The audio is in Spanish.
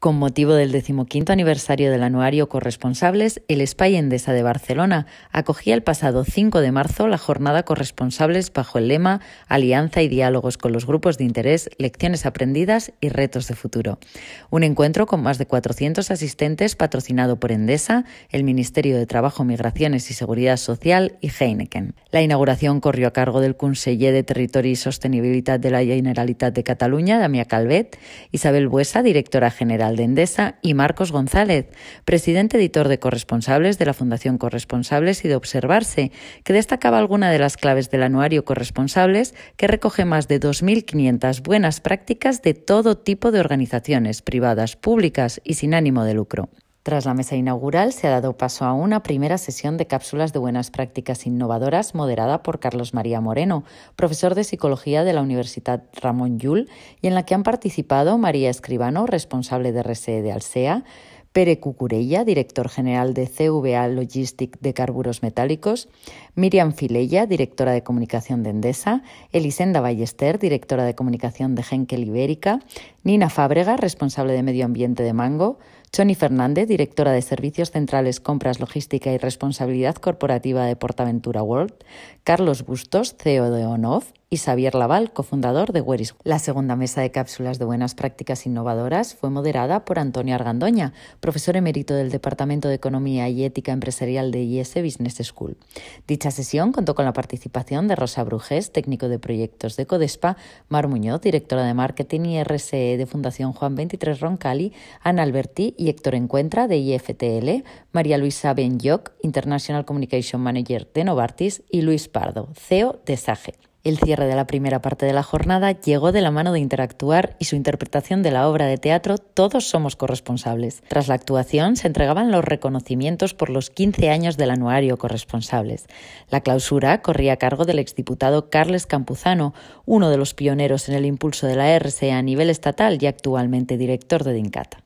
Con motivo del decimoquinto aniversario del anuario Corresponsables, el Espai Endesa de Barcelona acogía el pasado 5 de marzo la jornada Corresponsables bajo el lema Alianza y diálogos con los grupos de interés, lecciones aprendidas y retos de futuro. Un encuentro con más de 400 asistentes patrocinado por Endesa, el Ministerio de Trabajo, Migraciones y Seguridad Social y Heineken. La inauguración corrió a cargo del conseller de Territorio y Sostenibilidad de la Generalitat de Cataluña, Damià Calvet, Isabel Buesa, directora general de Endesa, y Marcos González, presidente editor de Corresponsables de la Fundación Corresponsables y de Observarse, que destacaba alguna de las claves del anuario Corresponsables, que recoge más de 2.500 buenas prácticas de todo tipo de organizaciones privadas, públicas y sin ánimo de lucro. Tras la mesa inaugural se ha dado paso a una primera sesión de cápsulas de buenas prácticas innovadoras moderada por Carlos María Moreno, profesor de psicología de la Universidad Ramón Llull, y en la que han participado María Escribano, responsable de RSE de Alsea, Pere Cucurella, director general de CVA Logistic de Carburos Metálicos, Miriam Filella, directora de comunicación de Endesa, Elisenda Ballester, directora de comunicación de Henkel Ibérica, Nina Fábrega, responsable de medio ambiente de Mango, Choni Fernández, directora de Servicios Centrales, Compras, Logística y Responsabilidad Corporativa de Portaventura World, Carlos Bustos, CEO de ONOF, y Xavier Laval, cofundador de Where La segunda mesa de cápsulas de buenas prácticas innovadoras fue moderada por Antonio Argandoña, profesor emérito del Departamento de Economía y Ética Empresarial de IS e Business School. Dicha sesión contó con la participación de Rosa Bruges, técnico de proyectos de Codespa, Mar Muñoz, directora de marketing y RSE de Fundación Juan 23 Roncali, Ana Alberti y Héctor Encuentra de IFTL, María Luisa Benyoc, International Communication Manager de Novartis y Luis Pardo, CEO de Sage. El cierre de la primera parte de la jornada llegó de la mano de Interactuar y su interpretación de la obra de teatro Todos somos corresponsables. Tras la actuación se entregaban los reconocimientos por los 15 años del anuario corresponsables. La clausura corría a cargo del exdiputado Carles Campuzano, uno de los pioneros en el impulso de la RSE a nivel estatal y actualmente director de DINCATA.